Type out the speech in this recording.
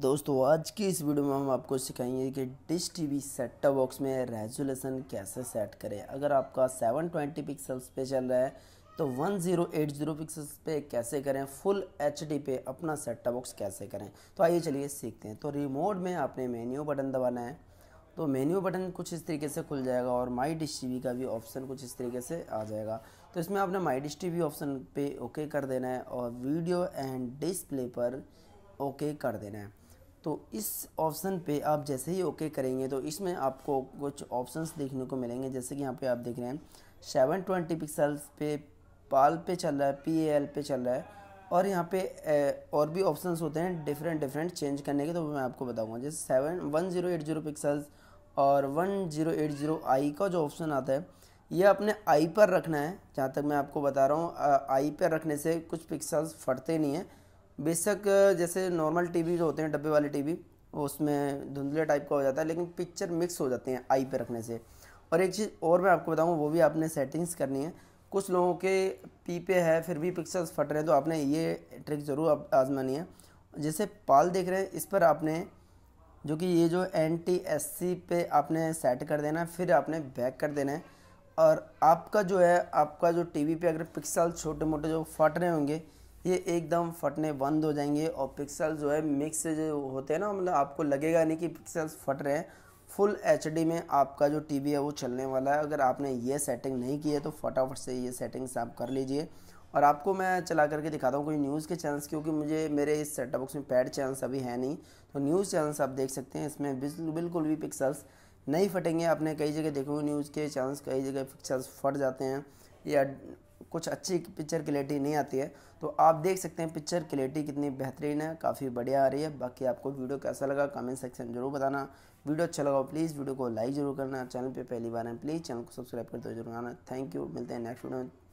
दोस्तों आज की इस वीडियो में हम आपको सिखाएंगे कि Dish TV set top box में रेजोलेशन कैसे सेट करें अगर आपका 720 पिक्सल्स पे चल रहा है तो 1080 पिक्सल्स पे कैसे करें फुल एच पे अपना सेट टॉप बॉक्स कैसे करें तो आइए चलिए सीखते हैं तो रिमोट में आपने मेन्यू बटन दबाना है तो मेन्यू बटन कुछ इस तरीके से खुल जाएगा और माई डिश टी का भी ऑप्शन कुछ इस तरीके से आ जाएगा तो इसमें आपने माई डिश टी ऑप्शन पे ओके कर देना है और वीडियो एंड डिस्प्ले पर ओके कर देना है तो इस ऑप्शन पे आप जैसे ही ओके करेंगे तो इसमें आपको कुछ ऑप्शंस देखने को मिलेंगे जैसे कि यहाँ पे आप देख रहे हैं सेवन ट्वेंटी पिक्सल्स पे पाल पे चल रहा है पी एल पे चल रहा है और यहाँ पे और भी ऑप्शंस होते हैं डिफरेंट डिफरेंट चेंज करने के तो मैं आपको बताऊँगा जैसे seven one zero eight zero pixels और one zero eight zero I का जो ऑप्शन आता है ये अपने आई पर रखना है जहाँ तक मैं आपको बता रहा हूँ आई पर रखने से कुछ पिक्सल्स फटते नहीं हैं बेशक जैसे नॉर्मल टीवी जो होते हैं डब्बे वाले टीवी उसमें धुंधले टाइप का हो जाता है लेकिन पिक्चर मिक्स हो जाते हैं आई पे रखने से और एक चीज़ और मैं आपको बताऊँ वो भी आपने सेटिंग्स करनी है कुछ लोगों के पी पे है फिर भी पिक्चर्स फट रहे हैं तो आपने ये ट्रिक ज़रूर आजमानी है जैसे पाल देख रहे हैं इस पर आपने जो कि ये जो एन टी एस सी पे आपने सेट कर देना है फिर आपने बैक कर देना है और आपका जो है आपका जो टीवी पे अगर पिक्सल छोटे मोटे जो फट रहे होंगे ये एकदम फटने बंद हो जाएंगे और पिक्सल जो है मिक्स जो होते हैं ना मतलब आपको लगेगा नहीं कि पिक्सल्स फट रहे हैं फुल एच में आपका जो टी है वो चलने वाला है अगर आपने ये सेटिंग नहीं की है तो फटाफट से ये सेटिंग्स आप कर लीजिए और आपको मैं चला करके दिखाता हूँ कोई न्यूज़ के चैनल्स क्योंकि मुझे मेरे इस सेटअप बॉक्स में पैड चैनल्स अभी है नहीं तो न्यूज़ चैनल्स आप देख सकते हैं इसमें बिल्कुल भी पिक्सल्स नहीं फटेंगे आपने कई जगह देखोगे न्यूज़ के चैनल्स कई जगह पिक्सल्स फट जाते हैं या कुछ अच्छी पिक्चर क्लियरिटी नहीं आती है तो आप देख सकते हैं पिक्चर क्लियरिटी कितनी बेहतरीन है काफ़ी बढ़िया आ रही है बाकी आपको वीडियो कैसा लगा कमेंट सेक्शन जरूर बताना वीडियो अच्छा लगा प्लीज़ वीडियो को लाइक जरूर करना चैनल पर पहली बार है प्लीज़ चैनल को सब्सक्राइब करते जरूर आना थैंक यू मिलते हैं नेक्स्ट वीडियो में